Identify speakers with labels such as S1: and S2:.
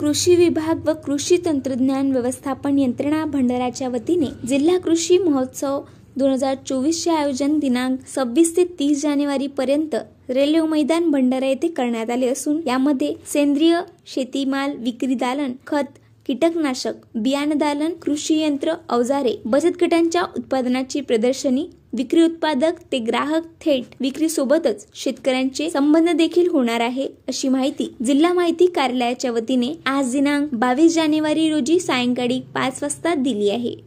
S1: कृषी विभाग व कृषी तंत्रज्ञान व्यवस्थापन यंत्रणा भंडाराच्या वतीने जिल्हा कृषी महोत्सव दोन हजार चोवीसचे आयोजन दिनांक सव्वीस ते तीस जानेवारी पर्यंत रेल्वे मैदान भंडारा येथे करण्यात आले असून यामध्ये सेंद्रिय शेतीमाल विक्री दालन खत कीटकनाशक दालन कृषी यंत्र अवजारे बचत गटांच्या उत्पादनाची प्रदर्शनी विक्री उत्पादक ते ग्राहक थेट विक्री सोबतच शेतकऱ्यांचे संबंध देखील होणार आहे अशी माहिती जिल्हा माहिती कार्यालयाच्या वतीने आज दिनांक बावीस जानेवारी रोजी सायंकाळी पाच वाजता दिली आहे